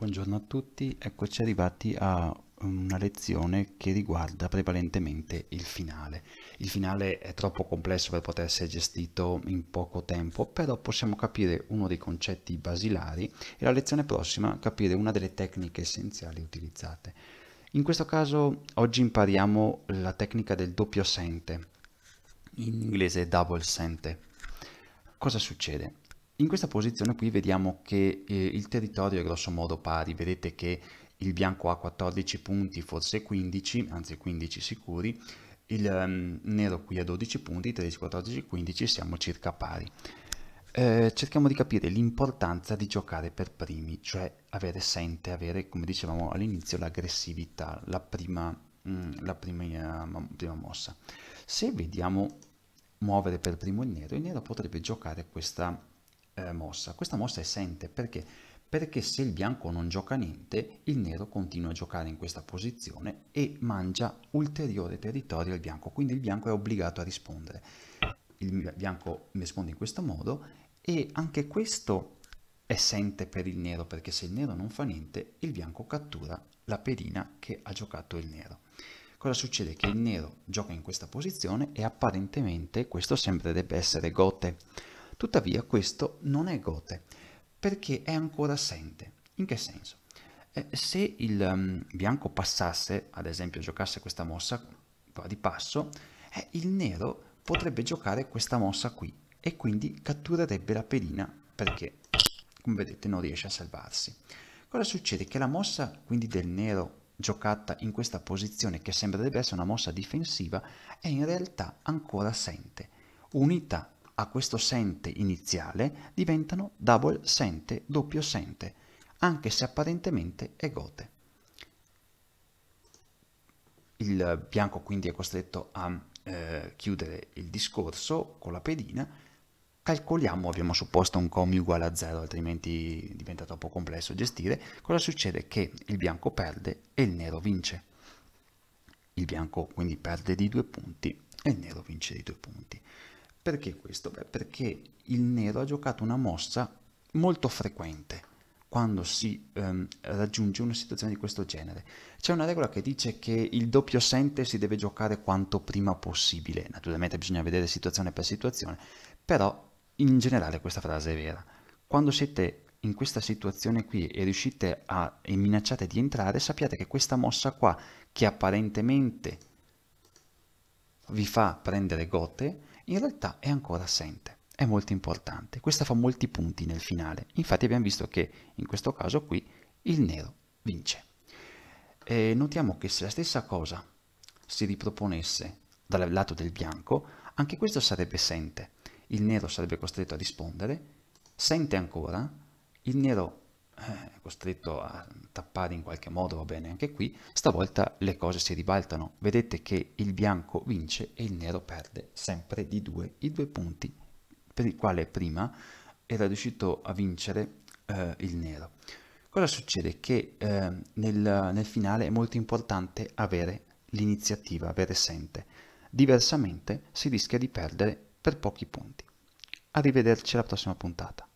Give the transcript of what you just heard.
Buongiorno a tutti, eccoci arrivati a una lezione che riguarda prevalentemente il finale. Il finale è troppo complesso per poter essere gestito in poco tempo, però possiamo capire uno dei concetti basilari e la lezione prossima capire una delle tecniche essenziali utilizzate. In questo caso oggi impariamo la tecnica del doppio sente, in inglese double sente. Cosa succede? In questa posizione qui vediamo che eh, il territorio è grossomodo pari, vedete che il bianco ha 14 punti, forse 15, anzi 15 sicuri, il um, nero qui ha 12 punti, 13, 14, 15, siamo circa pari. Eh, cerchiamo di capire l'importanza di giocare per primi, cioè avere sente, avere, come dicevamo all'inizio, l'aggressività, la, prima, mm, la prima, mm, prima mossa. Se vediamo muovere per primo il nero, il nero potrebbe giocare questa eh, mossa. Questa mossa è sente perché? Perché se il bianco non gioca niente, il nero continua a giocare in questa posizione e mangia ulteriore territorio al bianco, quindi il bianco è obbligato a rispondere. Il bianco risponde in questo modo e anche questo è sente per il nero perché se il nero non fa niente, il bianco cattura la pedina che ha giocato il nero cosa succede? Che il nero gioca in questa posizione e apparentemente questo sembrerebbe essere gote. Tuttavia questo non è gote, perché è ancora assente. In che senso? Eh, se il um, bianco passasse, ad esempio giocasse questa mossa qua di passo, eh, il nero potrebbe giocare questa mossa qui e quindi catturerebbe la pedina perché, come vedete, non riesce a salvarsi. Cosa succede? Che la mossa quindi del nero giocata in questa posizione che sembrerebbe essere una mossa difensiva è in realtà ancora assente. Unità a questo sente iniziale diventano double sente, doppio sente, anche se apparentemente è gote. Il bianco quindi è costretto a eh, chiudere il discorso con la pedina. Calcoliamo, abbiamo supposto un comi uguale a 0, altrimenti diventa troppo complesso gestire. Cosa succede? Che il bianco perde e il nero vince. Il bianco quindi perde di due punti e il nero vince di due punti. Perché questo? Beh, perché il nero ha giocato una mossa molto frequente quando si ehm, raggiunge una situazione di questo genere. C'è una regola che dice che il doppio sente si deve giocare quanto prima possibile, naturalmente bisogna vedere situazione per situazione, però in generale questa frase è vera. Quando siete in questa situazione qui e riuscite a e minacciate di entrare, sappiate che questa mossa qua, che apparentemente vi fa prendere gote, in realtà è ancora assente. È molto importante. Questa fa molti punti nel finale. Infatti abbiamo visto che in questo caso qui il nero vince. E notiamo che se la stessa cosa si riproponesse dal lato del bianco, anche questo sarebbe assente. Il nero sarebbe costretto a rispondere, sente ancora, il nero eh, costretto a tappare in qualche modo, va bene anche qui, stavolta le cose si ribaltano. Vedete che il bianco vince e il nero perde sempre di due, i due punti per i quali prima era riuscito a vincere eh, il nero. Cosa succede? Che eh, nel, nel finale è molto importante avere l'iniziativa, avere sente. Diversamente si rischia di perdere per pochi punti. Arrivederci alla prossima puntata.